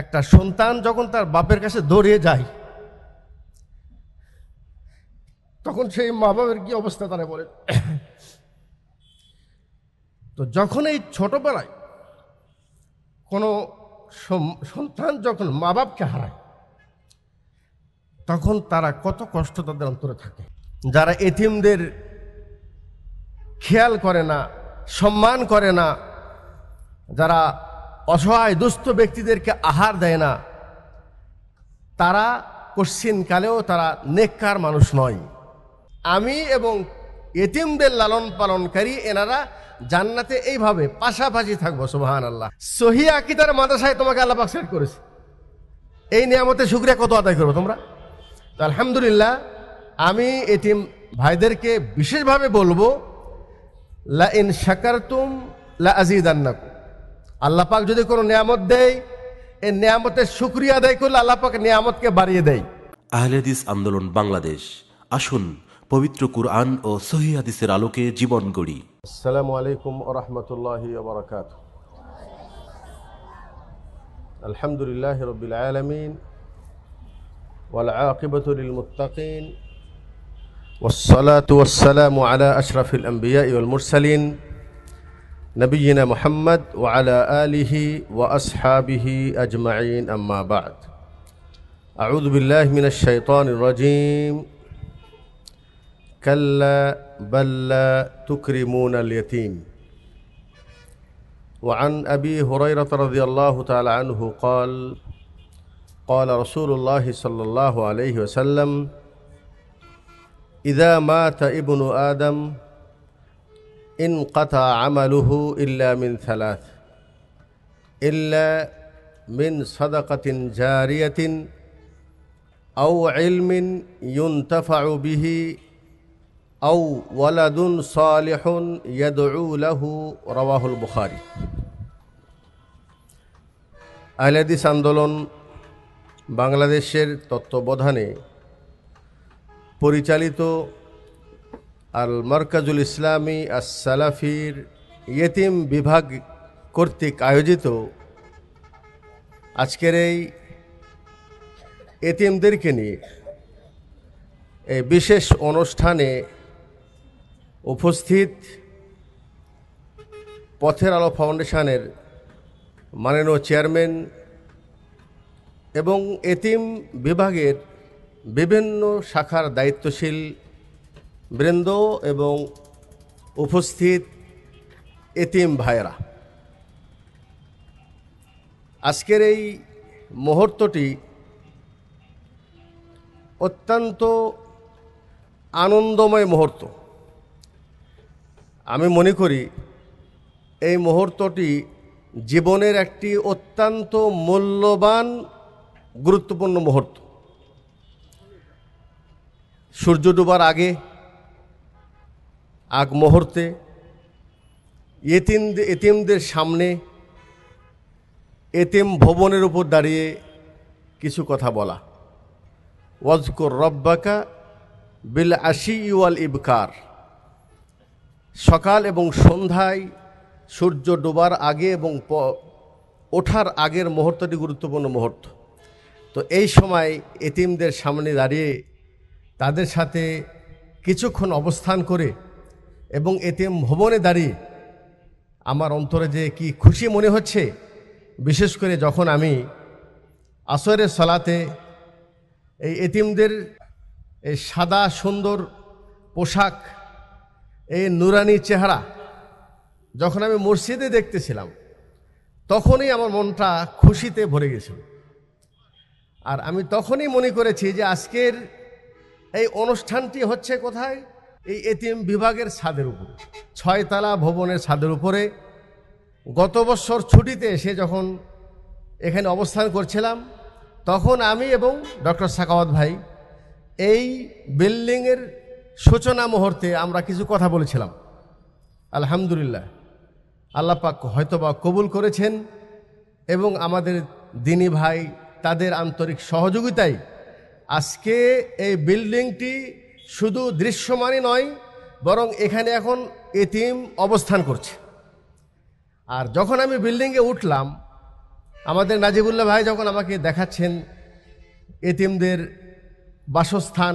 একটা সন্তান যখন তার বাপের কাছে দৌড়িয়ে যায় তখন সেই মা বাবের কি অবস্থা তারা বলেন তো যখন এই ছোটোবেলায় কোনো সন্তান যখন মা বাপকে হারায় তখন তারা কত কষ্ট তাদের অন্তরে থাকে যারা এথিমদের খেয়াল করে না সম্মান করে না যারা অসহায় দুস্থ ব্যক্তিদেরকে আহার দেয় না তারা কশ্চিনকালেও তারা নেককার মানুষ নয় আমি এবং এতিমদের লালন পালনকারী এনারা জান্নাতে এইভাবে পাশাপাশি থাকবো সোহান আল্লাহ সহি আকিদার মাদ্রাসায় তোমাকে আল্লাহ পাক সেট করেছে এই নিয়ামতে শুক্রিয়া কত আদায় করবো তোমরা তো আলহামদুলিল্লাহ আমি এতিম ভাইদেরকে বিশেষভাবে বলবো লা ইন তুম লা আজিদান্নাকুম আল্লাপাক যদি কোনো নিয়ামত দেয় এই নিয়ামতের সুক্রিয়া আদায় করলে আল্লাপাক নিয়ামতকে বাড়িয়ে দেয় আহলেদিস আন্দোলন বাংলাদেশ আসুন পবিত্র কুরআন ও সহি আলোকে জীবন গড়ি আসসালামু আলাইকুম আহমতুল্লাহ বারকাত আলহামদুলিল্লাহ রবিল আলমিন والعاقبة للمتقين والصلاة والسلام على أشرف الأنبياء والمرسلين نبينا محمد وعلى آله وأصحابه أجمعين أما بعد أعوذ بالله من الشيطان الرجيم كلا بل لا تكرمون اليتيم وعن أبي هريرة رضي الله تعالى عنه قال قال رسول الله صلى الله عليه وسلم إذا مات ابن آدم ইন কথা আমালুহু ইল্লা মিন সালাত ইল্লা মিন সদাকাতিন জারিয়াতিন আউ ইলমিন ইউনতাফাউ বিহি আউ ওয়ালাদুন সালেহুন ইয়াদউ লাহু রওয়াহুল বুখারি আহলাদিস আন্দোলন বাংলাদেশের তত্ত্বাবধানে পরিচালিত আল মরকাজুল ইসলামী আসালাফির ইয়েতিম বিভাগ কর্তৃক আয়োজিত আজকের এই এতিমদেরকে নিয়ে এই বিশেষ অনুষ্ঠানে উপস্থিত পথের আলো ফাউন্ডেশনের মাননীয় চেয়ারম্যান এবং এতিম বিভাগের বিভিন্ন শাখার দায়িত্বশীল বৃন্দ এবং উপস্থিত এতিম ভাইরা আজকের এই মুহূর্তটি অত্যন্ত আনন্দময় মুহূর্ত আমি মনে করি এই মুহূর্তটি জীবনের একটি অত্যন্ত মূল্যবান গুরুত্বপূর্ণ মুহূর্ত সূর্য ডুবার আগে আগ মুহূর্তে এতিম এতিমদের সামনে এতিম ভবনের উপর দাঁড়িয়ে কিছু কথা বলা ওয়াজকুর রব্বাকা বিল আশি ইউয়াল ইবকার সকাল এবং সন্ধ্যায় সূর্য ডোবার আগে এবং ওঠার আগের মুহূর্তটি গুরুত্বপূর্ণ মুহূর্ত তো এই সময় এতিমদের সামনে দাঁড়িয়ে তাদের সাথে কিছুক্ষণ অবস্থান করে এবং এটিএম ভবনে দাঁড়িয়ে আমার অন্তরে যে কি খুশি মনে হচ্ছে বিশেষ করে যখন আমি আসরের সলাতে এই এতিমদের এই সাদা সুন্দর পোশাক এই নুরানি চেহারা যখন আমি মসজিদে দেখতেছিলাম তখনই আমার মনটা খুশিতে ভরে গেছিল আর আমি তখনই মনে করেছি যে আজকের এই অনুষ্ঠানটি হচ্ছে কোথায় এই এটিএম বিভাগের ছাদের উপরে ছয়তলা ভবনের ছাদের উপরে গত বছর ছুটিতে এসে যখন এখানে অবস্থান করছিলাম তখন আমি এবং ডক্টর সাকাওয়াত ভাই এই বিল্ডিংয়ের সূচনা মুহূর্তে আমরা কিছু কথা বলেছিলাম আলহামদুলিল্লাহ আল্লাপাক হয়তোবা কবুল করেছেন এবং আমাদের দিনী ভাই তাদের আন্তরিক সহযোগিতায় আজকে এই বিল্ডিংটি শুধু দৃশ্যমানই নয় বরং এখানে এখন এতিম অবস্থান করছে আর যখন আমি বিল্ডিংয়ে উঠলাম আমাদের নাজিবুল্লাহ ভাই যখন আমাকে দেখাচ্ছেন এতিমদের বাসস্থান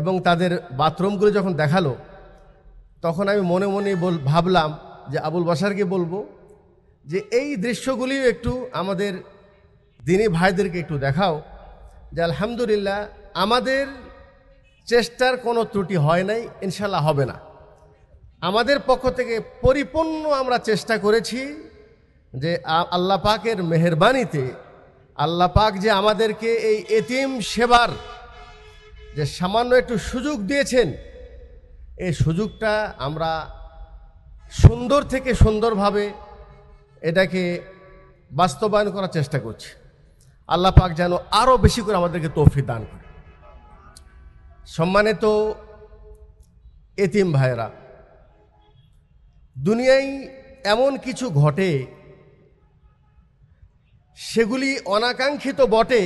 এবং তাদের বাথরুমগুলো যখন দেখালো তখন আমি মনে মনে বল ভাবলাম যে আবুল বাসারকে বলবো যে এই দৃশ্যগুলিও একটু আমাদের দিনী ভাইদেরকে একটু দেখাও যে আলহামদুলিল্লাহ আমাদের চেষ্টার কোনো ত্রুটি হয় নাই ইনশাল্লাহ হবে না আমাদের পক্ষ থেকে পরিপূর্ণ আমরা চেষ্টা করেছি যে আল্লাহ পাকের মেহরবানিতে আল্লাহ পাক যে আমাদেরকে এই এতিম সেবার যে সামান্য একটু সুযোগ দিয়েছেন এই সুযোগটা আমরা সুন্দর থেকে সুন্দরভাবে এটাকে বাস্তবায়ন করার চেষ্টা করছি আল্লাহ পাক যেন আরও বেশি করে আমাদেরকে তৌফি দান করে সম্মানিত এতিম ভাইরা দুনিয়ায় এমন কিছু ঘটে সেগুলি অনাকাঙ্ক্ষিত বটে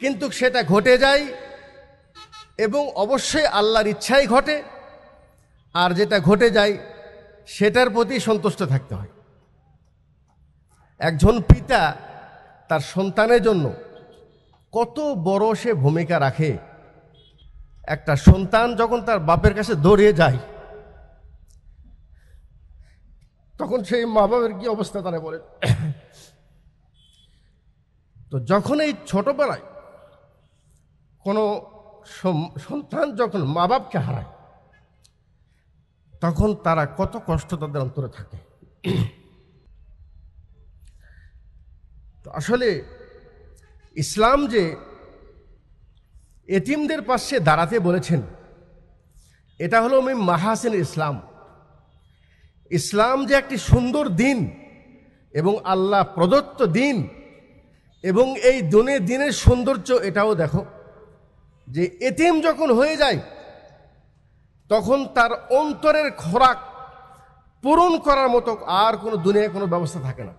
কিন্তু সেটা ঘটে যায় এবং অবশ্যই আল্লাহর ইচ্ছাই ঘটে আর যেটা ঘটে যায় সেটার প্রতি সন্তুষ্ট থাকতে হয় একজন পিতা তার সন্তানের জন্য কত বড় সে ভূমিকা রাখে একটা সন্তান যখন তার বাপের কাছে দৌড়িয়ে যায় তখন সেই মা বাবের কি অবস্থা তারা বলেন তো যখন এই ছোটবেলায় কোনো সন্তান যখন মা বাপকে হারায় তখন তারা কত কষ্ট তাদের অন্তরে থাকে তো আসলে ইসলাম যে এটিমদের পাশে দাঁড়াতে বলেছেন এটা হলো আমি মাহাসিন ইসলাম ইসলাম যে একটি সুন্দর দিন এবং আল্লাহ প্রদত্ত দিন এবং এই দনে দিনের সৌন্দর্য এটাও দেখো যে এটিএম যখন হয়ে যায় তখন তার অন্তরের খোরাক পূরণ করার মতো আর কোনো দুনিয়ায় কোনো ব্যবস্থা থাকে না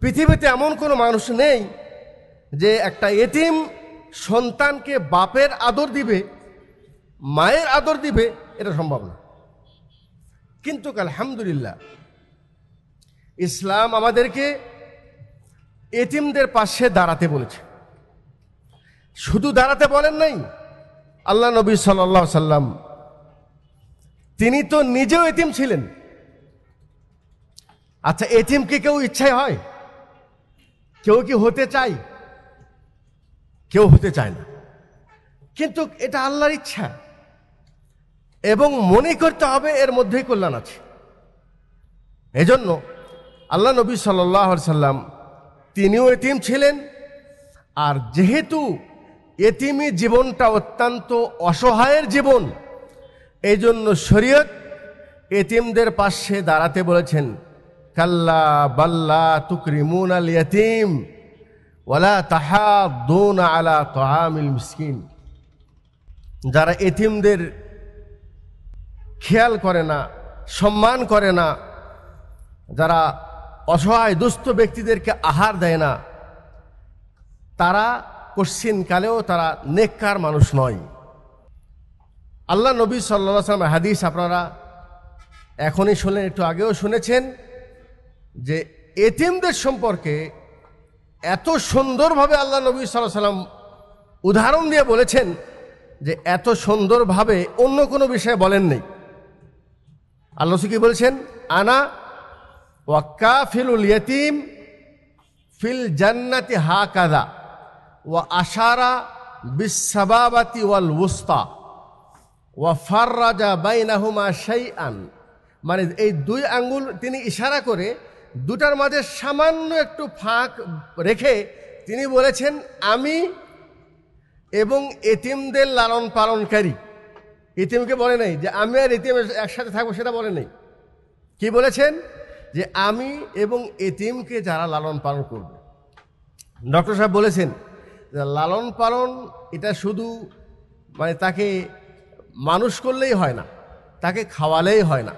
পৃথিবীতে এমন কোনো মানুষ নেই যে একটা এটিএম সন্তানকে বাপের আদর দিবে মায়ের আদর দিবে এটা সম্ভব না কিন্তু আলহামদুলিল্লাহ ইসলাম আমাদেরকে এটিমদের পাশে দাঁড়াতে বলেছে শুধু দাঁড়াতে বলেন নাই আল্লাহ নবী সাল্লাহ সাল্লাম তিনি তো নিজেও এটিম ছিলেন আচ্ছা এতিম কি কেউ ইচ্ছায় হয় কেউ কি হতে চায় কেউ হতে চায় না কিন্তু এটা আল্লাহর ইচ্ছা এবং মনে করতে হবে এর মধ্যেই কল্যাণ আছে এজন্য আল্লাহ নবী সাল্লাহ সাল্লাম তিনিও এতিম ছিলেন আর যেহেতু এতিমি জীবনটা অত্যন্ত অসহায়ের জীবন এই জন্য শরীয়ত এতিমদের পাশে দাঁড়াতে বলেছেন কাল্লা বাল্লা তুকরিমুন আল ইয়তিম ওয়ালা দোন আলা যারা এতিমদের খেয়াল করে না সম্মান করে না যারা অসহায় দুস্থ ব্যক্তিদেরকে আহার দেয় না তারা কালেও তারা নেককার মানুষ নয় আল্লাহ নবী সাল্লাম হাদিস আপনারা এখনই শুনলেন একটু আগেও শুনেছেন যে এতিমদের সম্পর্কে এত সুন্দরভাবে আল্লাহ নবী সাল্লাহ সাল্লাম উদাহরণ দিয়ে বলেছেন যে এত সুন্দরভাবে অন্য কোনো বিষয়ে বলেন নেই আল্লাহ সুকি বলছেন আনা ওয়াক্কা ফিলুল ইয়তিম ফিল জান্নাতি হা কাদা ওয়া আশারা বিশ্বাবাতি ওয়াল উস্তা ওয়া রাজা বাইনাহুমা শাই আন মানে এই দুই আঙ্গুল তিনি ইশারা করে দুটার মাঝে সামান্য একটু ফাঁক রেখে তিনি বলেছেন আমি এবং এতিমদের লালন পালনকারী এতিমকে বলে নাই যে আমি আর এতিম একসাথে থাকবো সেটা বলে নেই কি বলেছেন যে আমি এবং এতিমকে যারা লালন পালন করবে ডক্টর সাহেব বলেছেন যে লালন পালন এটা শুধু মানে তাকে মানুষ করলেই হয় না তাকে খাওয়ালেই হয় না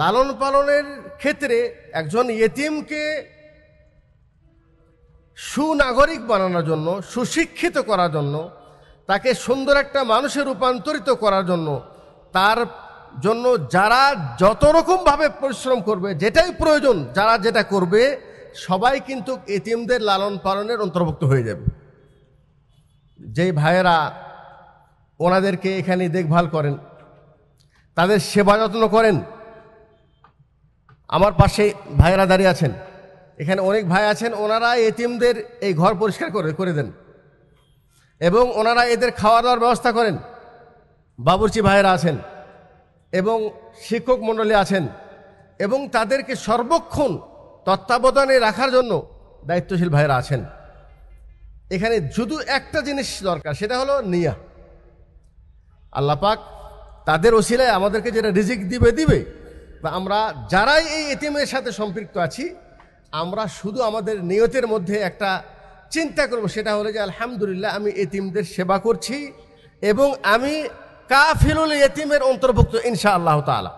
লালন পালনের ক্ষেত্রে একজন এতিমকে সুনাগরিক বানানোর জন্য সুশিক্ষিত করার জন্য তাকে সুন্দর একটা মানুষে রূপান্তরিত করার জন্য তার জন্য যারা যত রকমভাবে পরিশ্রম করবে যেটাই প্রয়োজন যারা যেটা করবে সবাই কিন্তু এতিমদের লালন পালনের অন্তর্ভুক্ত হয়ে যাবে যেই ভাইয়েরা ওনাদেরকে এখানে দেখভাল করেন তাদের সেবা যত্ন করেন আমার পাশে ভাইয়েরা দাঁড়িয়ে আছেন এখানে অনেক ভাই আছেন ওনারা এতিমদের এই ঘর পরিষ্কার করে করে দেন এবং ওনারা এদের খাওয়া দাওয়ার ব্যবস্থা করেন বাবুরচি ভাইয়েরা আছেন এবং শিক্ষক মণ্ডলী আছেন এবং তাদেরকে সর্বক্ষণ তত্ত্বাবধানে রাখার জন্য দায়িত্বশীল ভাইয়েরা আছেন এখানে শুধু একটা জিনিস দরকার সেটা হলো নিয়া আল্লাপাক তাদের ওসিলায় আমাদেরকে যেটা রিজিক দিবে দিবে তা আমরা যারাই এই এতিমের সাথে সম্পৃক্ত আছি আমরা শুধু আমাদের নিয়তের মধ্যে একটা চিন্তা করব সেটা হলো যে আলহামদুলিল্লাহ আমি এতিমদের সেবা করছি এবং আমি কাফিলুল এতিমের অন্তর্ভুক্ত ইনশা আল্লাহ তালা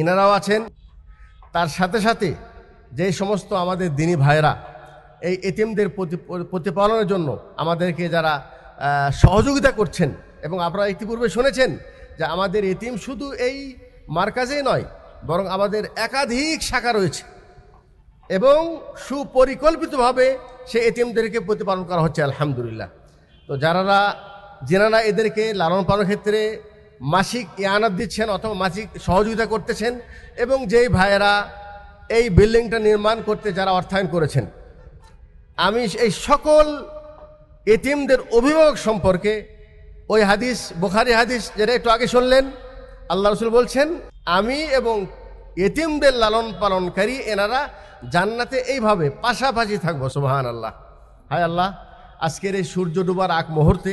ইনারাও আছেন তার সাথে সাথে যে সমস্ত আমাদের দিনী ভাইরা এই এতিমদের প্রতিপালনের জন্য আমাদেরকে যারা সহযোগিতা করছেন এবং আপনারা ইতিপূর্বে শুনেছেন যে আমাদের এতিম শুধু এই মার্কাজেই নয় বরং আমাদের একাধিক শাখা রয়েছে এবং সুপরিকল্পিতভাবে সে এটিএমদেরকে প্রতিপালন করা হচ্ছে আলহামদুলিল্লাহ তো যারা যেনারা এদেরকে লালন পালন ক্ষেত্রে মাসিক ইয়ানাত দিচ্ছেন অথবা মাসিক সহযোগিতা করতেছেন এবং যেই ভাইয়েরা এই বিল্ডিংটা নির্মাণ করতে যারা অর্থায়ন করেছেন আমি এই সকল এটিএমদের অভিভাবক সম্পর্কে ওই হাদিস বোখারি হাদিস যেটা একটু আগে শুনলেন আল্লাহ রসুল বলছেন আমি এবং এতিমদের লালন পালনকারী এনারা জান্নাতে এইভাবে পাশাপাশি থাকবো সোহান আল্লাহ হায় আল্লাহ আজকের এই সূর্য ডুবার আগ মুহূর্তে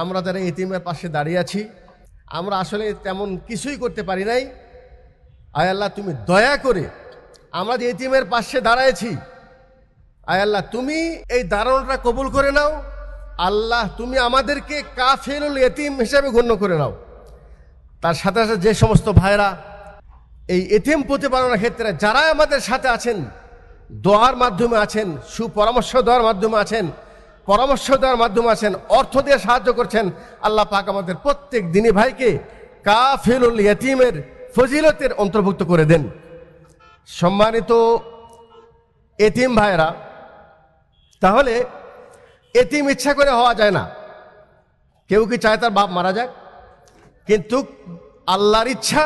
আমরা যারা এতিমের পাশে দাঁড়িয়ে আছি আমরা আসলে তেমন কিছুই করতে পারি নাই আয় আল্লাহ তুমি দয়া করে আমরা যে এতিমের পাশে দাঁড়াইছি আয় আল্লাহ তুমি এই দাঁড়ানোটা কবুল করে নাও আল্লাহ তুমি আমাদেরকে কাফেরুল এতিম হিসাবে গণ্য করে নাও তার সাথে সাথে যে সমস্ত ভাইরা এই এটিএম প্রতিপালনের ক্ষেত্রে যারা আমাদের সাথে আছেন দোয়ার মাধ্যমে আছেন সুপরামর্শ দেওয়ার মাধ্যমে আছেন পরামর্শ দেওয়ার মাধ্যমে আছেন অর্থ দিয়ে সাহায্য করছেন আল্লাহ পাক আমাদের প্রত্যেক দিনী ভাইকে কাফিলুল ইয়তিমের ফজিলতের অন্তর্ভুক্ত করে দেন সম্মানিত এতিম ভাইরা তাহলে এতিম ইচ্ছা করে হওয়া যায় না কেউ কি চায় তার বাপ মারা যায় কিন্তু আল্লাহর ইচ্ছা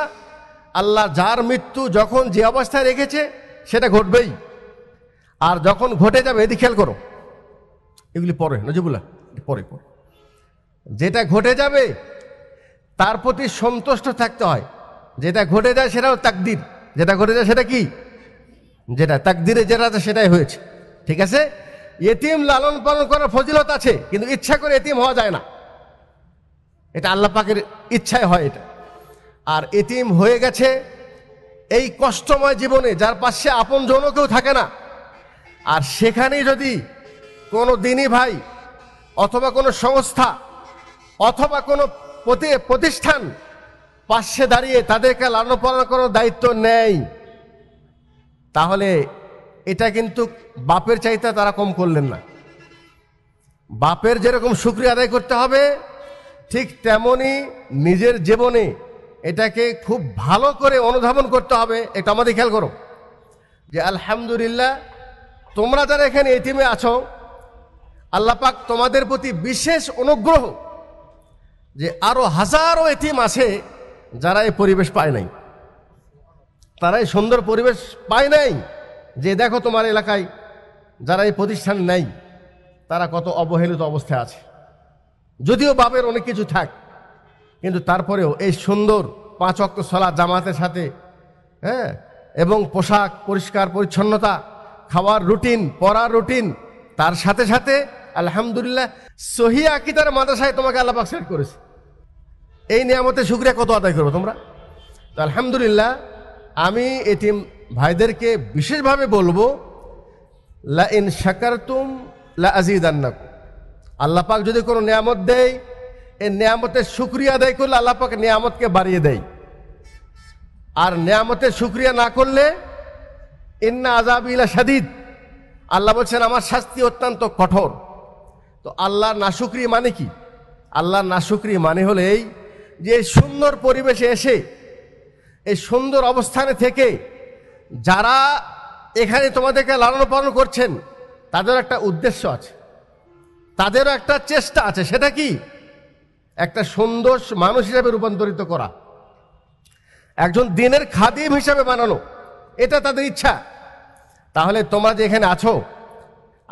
আল্লাহ যার মৃত্যু যখন যে অবস্থায় রেখেছে সেটা ঘটবেই আর যখন ঘটে যাবে এদিকে খেয়াল করো এগুলি পরে নজিবুল্লাহ পরে পরে যেটা ঘটে যাবে তার প্রতি সন্তুষ্ট থাকতে হয় যেটা ঘটে যায় সেটাও তাকদির যেটা ঘটে যায় সেটা কি যেটা তাকদিরে যেটা আছে সেটাই হয়েছে ঠিক আছে এতিম লালন পালন করার ফজিলত আছে কিন্তু ইচ্ছা করে এতিম হওয়া যায় না এটা আল্লাহ পাকের ইচ্ছায় হয় এটা আর এতিম হয়ে গেছে এই কষ্টময় জীবনে যার পাশে আপন জনও কেউ থাকে না আর সেখানেই যদি কোনো দিনই ভাই অথবা কোনো সংস্থা অথবা কোনো প্রতিষ্ঠান পাশে দাঁড়িয়ে তাদেরকে লালন পালন করার দায়িত্ব নেয় তাহলে এটা কিন্তু বাপের চাইতে তারা কম করলেন না বাপের যেরকম সুক্রিয় আদায় করতে হবে ঠিক তেমনই নিজের জীবনে এটাকে খুব ভালো করে অনুধাবন করতে হবে এটা আমাদের খেয়াল করো যে আলহামদুলিল্লাহ তোমরা যারা এখানে এটিমে আছো আল্লাপাক তোমাদের প্রতি বিশেষ অনুগ্রহ যে আরও হাজারো এটিম আছে যারা এই পরিবেশ পায় নাই তারা এই সুন্দর পরিবেশ পায় নাই যে দেখো তোমার এলাকায় যারা এই প্রতিষ্ঠান নেই তারা কত অবহেলিত অবস্থায় আছে যদিও বাপের অনেক কিছু থাক কিন্তু তারপরেও এই সুন্দর পাঁচ অক্ত সলা জামাতের সাথে হ্যাঁ এবং পোশাক পরিষ্কার পরিচ্ছন্নতা খাওয়ার রুটিন পড়ার রুটিন তার সাথে সাথে আলহামদুলিল্লাহ সহি আকিদার মাদ্রাসায় তোমাকে আল্লাহ সেট করেছে এই নিয়ামতে শুক্রিয়া কত আদায় করবো তোমরা তো আলহামদুলিল্লাহ আমি এটিম ভাইদেরকে বিশেষভাবে বলবো লা ইন তুম লা আজিদান্নাকুম আল্লাহ পাক যদি কোনো নিয়ামত দেয় এই নিয়ামতের সুক্রিয়া আদায় করলে আল্লাপাক নিয়ামতকে বাড়িয়ে দেয় আর নিয়ামতের সুক্রিয়া না করলে ইন্না আজাব ইলা সাদিদ আল্লাহ বলছেন আমার শাস্তি অত্যন্ত কঠোর তো আল্লাহ নাশুক্রি মানে কি আল্লাহ নাশুক্রি মানে হলে এই যে সুন্দর পরিবেশে এসে এই সুন্দর অবস্থানে থেকে যারা এখানে তোমাদেরকে লালন পালন করছেন তাদের একটা উদ্দেশ্য আছে তাদেরও একটা চেষ্টা আছে সেটা কি একটা সুন্দর মানুষ হিসাবে রূপান্তরিত করা একজন দিনের খাদিম হিসাবে বানানো এটা তাদের ইচ্ছা তাহলে তোমরা যে এখানে আছো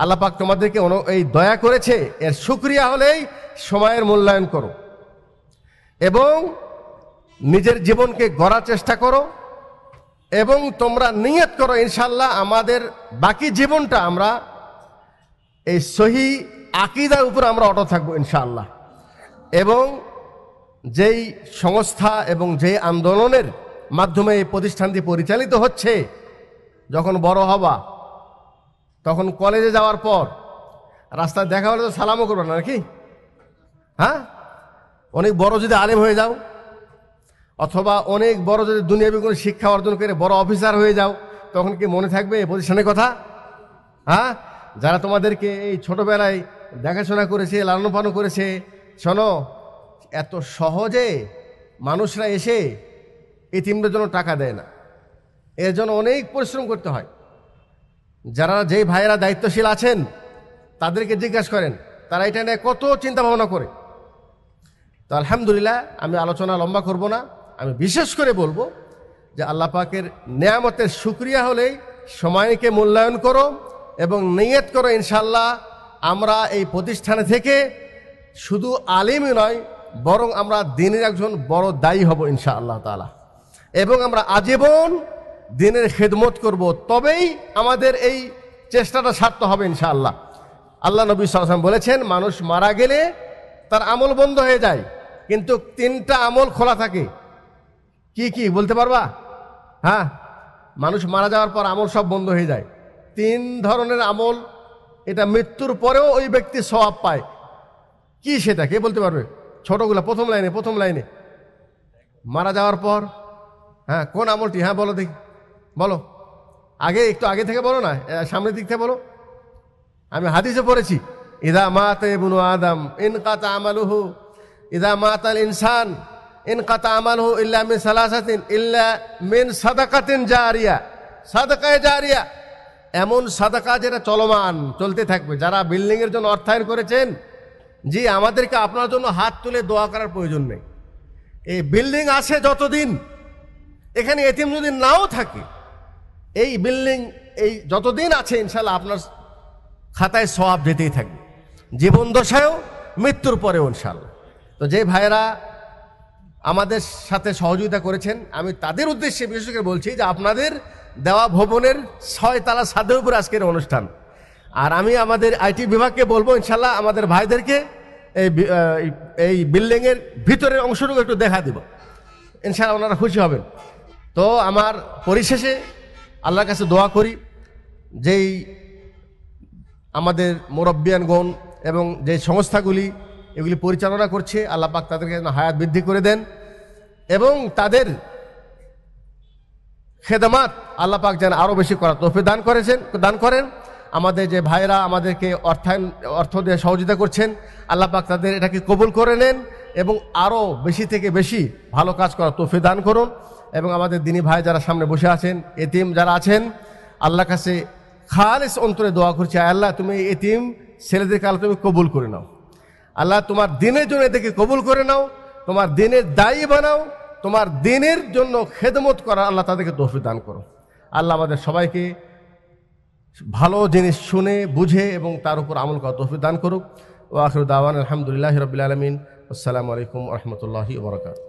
আল্লাপাক তোমাদেরকে এই দয়া করেছে এর সুক্রিয়া হলেই সময়ের মূল্যায়ন করো এবং নিজের জীবনকে গড়ার চেষ্টা করো এবং তোমরা নিয়ত করো ইনশাল্লাহ আমাদের বাকি জীবনটা আমরা এই সহি আকিদার উপর আমরা অটল থাকবো ইনশাআল্লাহ এবং যেই সংস্থা এবং যেই আন্দোলনের মাধ্যমে এই প্রতিষ্ঠানটি পরিচালিত হচ্ছে যখন বড় হবা তখন কলেজে যাওয়ার পর রাস্তায় দেখা হলে তো সালামও করবে না নাকি হ্যাঁ অনেক বড় যদি আলেম হয়ে যাও অথবা অনেক বড় যদি দুনিয়াবি কোনো শিক্ষা অর্জন করে বড় অফিসার হয়ে যাও তখন কি মনে থাকবে এই প্রতিষ্ঠানের কথা হ্যাঁ যারা তোমাদেরকে এই ছোটোবেলায় দেখাশোনা করেছে লালন পালন করেছে শোনো এত সহজে মানুষরা এসে ইতিমদের জন্য টাকা দেয় না এর জন্য অনেক পরিশ্রম করতে হয় যারা যেই ভাইয়েরা দায়িত্বশীল আছেন তাদেরকে জিজ্ঞাসা করেন তারা এটা নিয়ে কত চিন্তা ভাবনা করে তো আলহামদুলিল্লাহ আমি আলোচনা লম্বা করব না আমি বিশেষ করে বলবো যে আল্লাহ পাকের নেয়ামতের সুক্রিয়া হলেই সময়কে মূল্যায়ন করো এবং নিয়ত করো ইনশাল্লাহ আমরা এই প্রতিষ্ঠানে থেকে শুধু আলিমই নয় বরং আমরা দিনের একজন বড় দায়ী হব ইনশা আল্লাহ তালা এবং আমরা আজীবন দিনের খেদমত করব তবেই আমাদের এই চেষ্টাটা সার্থ হবে ইনশা আল্লাহ আল্লাহ নবী সালাম বলেছেন মানুষ মারা গেলে তার আমল বন্ধ হয়ে যায় কিন্তু তিনটা আমল খোলা থাকে কি কি বলতে পারবা হ্যাঁ মানুষ মারা যাওয়ার পর আমল সব বন্ধ হয়ে যায় তিন ধরনের আমল এটা মৃত্যুর পরেও ওই ব্যক্তি স্বভাব পায় কি সেটা কে বলতে পারবে ছোটগুলা প্রথম লাইনে প্রথম লাইনে মারা যাওয়ার পর হ্যাঁ কোন আমলটি হ্যাঁ বলো দেখি বলো আগে একটু আগে থেকে বলো না সামনের দিক থেকে বলো আমি হাদিসে পড়েছি ইদা মাতে বুনু আদম ইন কাতা হু ইদা মাতাল ইনসান ইন কাতা আমালহু ইল্লা মিন সালাসাতিন ইল্লা মিন সাদাকাতিন জারিয়া সাদাকায় জারিয়া এমন সাদাকা যেটা চলমান চলতে থাকবে যারা বিল্ডিংয়ের জন্য অর্থায়ন করেছেন জি আমাদেরকে আপনার জন্য হাত তুলে দোয়া করার প্রয়োজন নেই এই বিল্ডিং আছে যতদিন এখানে এতিম যদি নাও থাকে এই বিল্ডিং এই যতদিন আছে ইনশাল্লাহ আপনার খাতায় সব যেতেই থাকবে জীবন দশায়ও মৃত্যুর পরেও ইনশাল্লাহ তো যে ভাইরা আমাদের সাথে সহযোগিতা করেছেন আমি তাদের উদ্দেশ্যে বিশেষ করে বলছি যে আপনাদের দেওয়া ভবনের ছয় তালা ছাদের উপর আজকের অনুষ্ঠান আর আমি আমাদের আইটি বিভাগকে বলবো ইনশাল্লাহ আমাদের ভাইদেরকে এই এই বিল্ডিংয়ের ভিতরের অংশটুকু একটু দেখা দিব ইনশাল্লাহ ওনারা খুশি হবেন তো আমার পরিশেষে আল্লাহর কাছে দোয়া করি যেই আমাদের মুরব্বিয়ানগণ এবং যে সংস্থাগুলি এগুলি পরিচালনা করছে আল্লাহ পাক তাদেরকে হায়াত বৃদ্ধি করে দেন এবং তাদের খেদামাত আল্লাহ পাক যেন আরও বেশি করা তৌফিক দান করেছেন দান করেন আমাদের যে ভাইরা আমাদেরকে অর্থায়ন অর্থ দিয়ে সহযোগিতা করছেন আল্লাহ পাক তাদের এটাকে কবুল করে নেন এবং আরও বেশি থেকে বেশি ভালো কাজ করা তৌফিক দান করুন এবং আমাদের দিনী ভাই যারা সামনে বসে আছেন এতিম যারা আছেন আল্লাহ কাছে খালেস অন্তরে দোয়া করছি আল্লাহ তুমি এতিম ছেলেদের কাল তুমি কবুল করে নাও আল্লাহ তোমার দিনের জন্য এদেরকে কবুল করে নাও তোমার দিনের দায়ী বানাও তোমার দিনের জন্য খেদমত করার আল্লাহ তাদেরকে তহফি দান করো আল্লাহ আমাদের সবাইকে ভালো জিনিস শুনে বুঝে এবং তার উপর আমল করা তহফি দান করুক ও আখর দাওয়ান আলহামদুলিল্লাহ রবিল আলমিন আসসালামু আলাইকুম রহমতুল্লাহি বরকাত